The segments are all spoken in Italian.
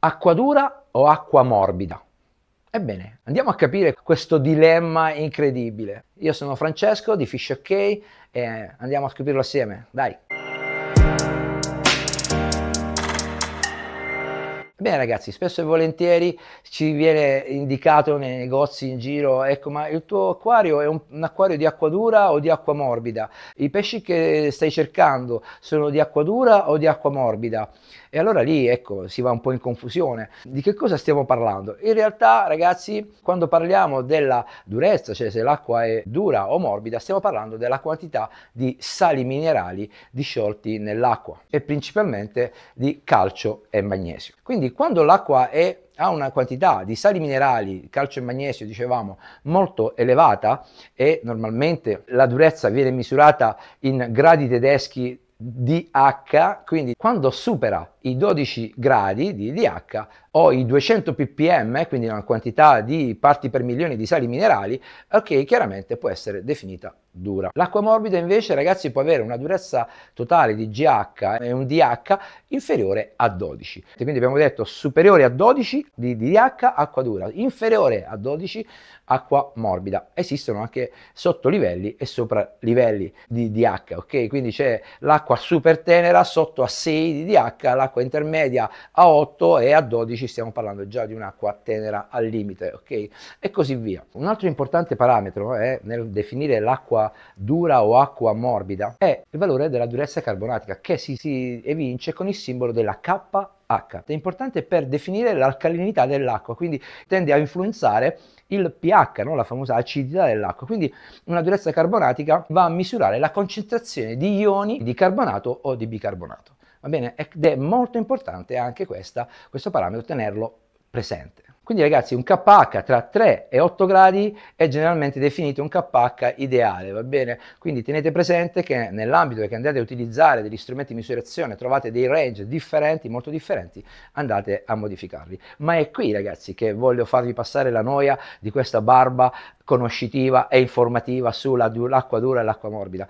Acqua dura o acqua morbida? Ebbene, andiamo a capire questo dilemma incredibile. Io sono Francesco di Fish OK e andiamo a capirlo assieme. Dai! Beh ragazzi, spesso e volentieri ci viene indicato nei negozi in giro, ecco ma il tuo acquario è un, un, acquario di acqua dura o di acqua morbida? I pesci che stai cercando sono di acqua dura o di acqua morbida? E allora lì ecco si va un po' in confusione. Di che cosa stiamo parlando? In realtà ragazzi quando parliamo della durezza, cioè se l'acqua è dura o morbida, stiamo parlando della quantità di sali minerali disciolti nell'acqua e principalmente di calcio e magnesio. Quindi quindi quando l'acqua è, ha una quantità di sali minerali, calcio e magnesio, dicevamo, molto elevata e normalmente la durezza viene misurata in gradi tedeschi DH, quindi quando supera i 12 gradi di DH o i 200 ppm, quindi una quantità di parti per milione di sali minerali, che chiaramente può essere definita dura. L'acqua morbida invece, ragazzi, può avere una durezza totale di GH e un DH inferiore a 12. Quindi abbiamo detto superiore a 12 di DH acqua dura, inferiore a 12 acqua morbida. Esistono anche sottolivelli e sopra livelli di DH, ok? Quindi c'è l'acqua super tenera sotto a 6 di DH, l'acqua intermedia a 8 e a 12 stiamo parlando già di un'acqua tenera al limite, ok? E così via. Un altro importante parametro è eh, nel definire l'acqua dura o acqua morbida è il valore della durezza carbonatica che si, si evince con il simbolo della K H. È importante per definire l'alcalinità dell'acqua, quindi tende a influenzare il pH, no? la famosa acidità dell'acqua. Quindi una durezza carbonatica va a misurare la concentrazione di ioni di carbonato o di bicarbonato. Va bene? Ed è molto importante anche questa, questo parametro tenerlo presente. Quindi ragazzi un KH tra 3 e 8 gradi è generalmente definito un KH ideale, va bene? Quindi tenete presente che nell'ambito che andate a utilizzare degli strumenti di misurazione trovate dei range differenti, molto differenti, andate a modificarli. Ma è qui ragazzi che voglio farvi passare la noia di questa barba conoscitiva e informativa sull'acqua dura e l'acqua morbida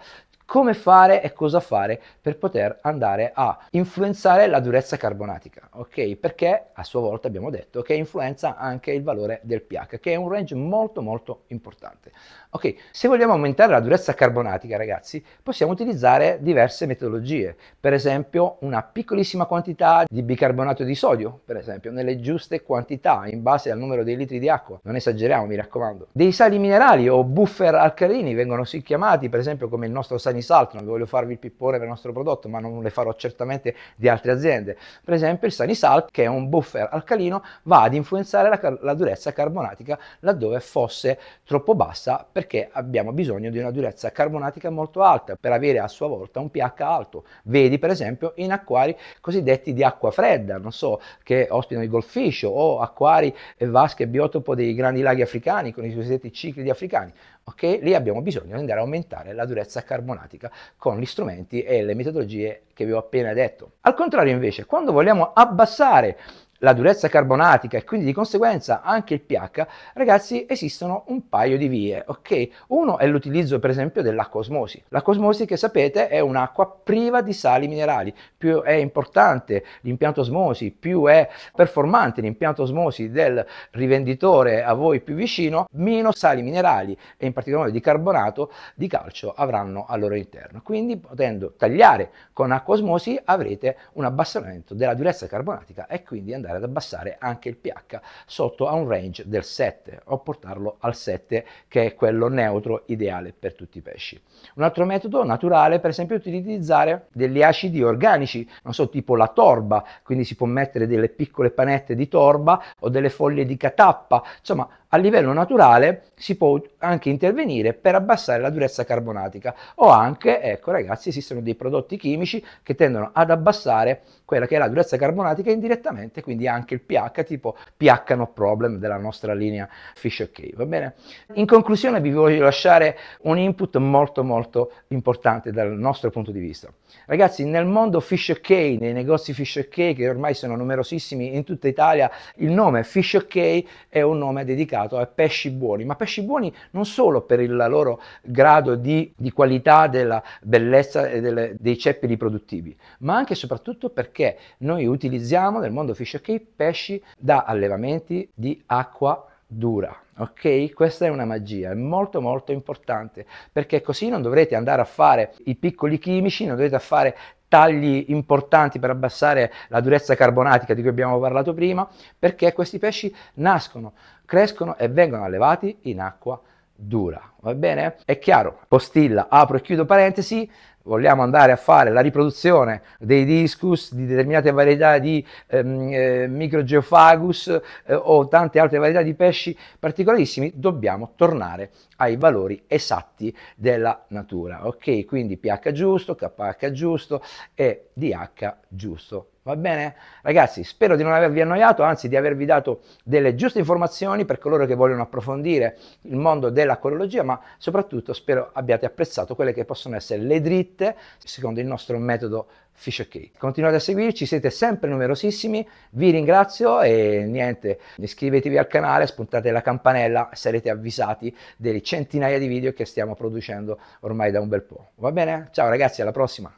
come fare e cosa fare per poter andare a influenzare la durezza carbonatica, ok? Perché a sua volta abbiamo detto che influenza anche il valore del pH, che è un range molto molto importante. Ok, se vogliamo aumentare la durezza carbonatica, ragazzi, possiamo utilizzare diverse metodologie, per esempio una piccolissima quantità di bicarbonato di sodio, per esempio, nelle giuste quantità in base al numero dei litri di acqua, non esageriamo, mi raccomando. Dei sali minerali o buffer alcalini vengono sì chiamati, per esempio, come il nostro sale questioni salto, non vi voglio farvi il pippone per il nostro prodotto, ma non le farò certamente di altre aziende. Per esempio il Sanisalt, che è un buffer alcalino, va ad influenzare la, la durezza carbonatica laddove fosse troppo bassa perché abbiamo bisogno di una durezza carbonatica molto alta per avere a sua volta un pH alto. Vedi per esempio in acquari cosiddetti di acqua fredda, non so, che ospitano il golfiscio o acquari e vasche biotopo dei grandi laghi africani con i cosiddetti cicli di africani. Okay? Lì abbiamo bisogno di andare a aumentare la durezza carbonatica con gli strumenti e le metodologie che vi ho appena detto. Al contrario invece, quando vogliamo abbassare la durezza carbonatica e quindi di conseguenza anche il pH, ragazzi esistono un paio di vie, ok? Uno è l'utilizzo per esempio dell'acqua osmosi. L'acqua osmosi che sapete è un'acqua priva di sali minerali, più è importante l'impianto osmosi, più è performante l'impianto osmosi del rivenditore a voi più vicino, meno sali minerali e in particolar modo di carbonato di calcio avranno al loro interno. Quindi potendo tagliare con acqua osmosi avrete un abbassamento della durezza carbonatica e quindi andare andare ad abbassare anche il pH sotto a un range del 7 o portarlo al 7 che è quello neutro ideale per tutti i pesci. Un altro metodo naturale per esempio è utilizzare degli acidi organici, non so, tipo la torba, quindi si può mettere delle piccole panette di torba o delle foglie di catappa, insomma a livello naturale si può anche intervenire per abbassare la durezza carbonatica o anche, ecco ragazzi, esistono dei prodotti chimici che tendono ad abbassare quella che è la durezza carbonatica indirettamente, quindi quindi anche il pH, tipo pH no problem della nostra linea Fish K, va bene? In conclusione vi voglio lasciare un input molto molto importante dal nostro punto di vista. Ragazzi, nel mondo Fish K, nei negozi Fish K, che ormai sono numerosissimi in tutta Italia, il nome Fish K è un nome dedicato a pesci buoni, ma pesci buoni non solo per il loro grado di, di qualità, della bellezza e delle, dei ceppi riproduttivi, ma anche e soprattutto perché noi utilizziamo nel mondo Fish K perché il pesce allevamenti di acqua dura. Ok? Questa è una magia, è molto molto importante, perché così non dovrete andare a fare i piccoli chimici, non dovete fare tagli importanti per abbassare la durezza carbonatica di cui abbiamo parlato prima, perché questi pesci nascono, crescono e vengono allevati in acqua dura, va bene? È chiaro, postilla, apro e chiudo parentesi, vogliamo andare a fare la riproduzione dei discus di determinate varietà di ehm, eh, microgeophagus eh, o tante altre varietà di pesci particolarissimi, dobbiamo tornare ai valori esatti della natura. Ok, quindi pH giusto, KH giusto e DH giusto. Va bene? Ragazzi, spero di non avervi annoiato, anzi di avervi dato delle giuste informazioni per coloro che vogliono approfondire il mondo della dell'acquarologia, ma soprattutto spero abbiate apprezzato quelle che possono essere le dritte secondo il nostro metodo Fish OK. Continuate a seguirci, siete sempre numerosissimi, vi ringrazio e niente, iscrivetevi al canale, spuntate la campanella, sarete avvisati delle centinaia di video che stiamo producendo ormai da un bel po'. Va bene? Ciao ragazzi, alla prossima!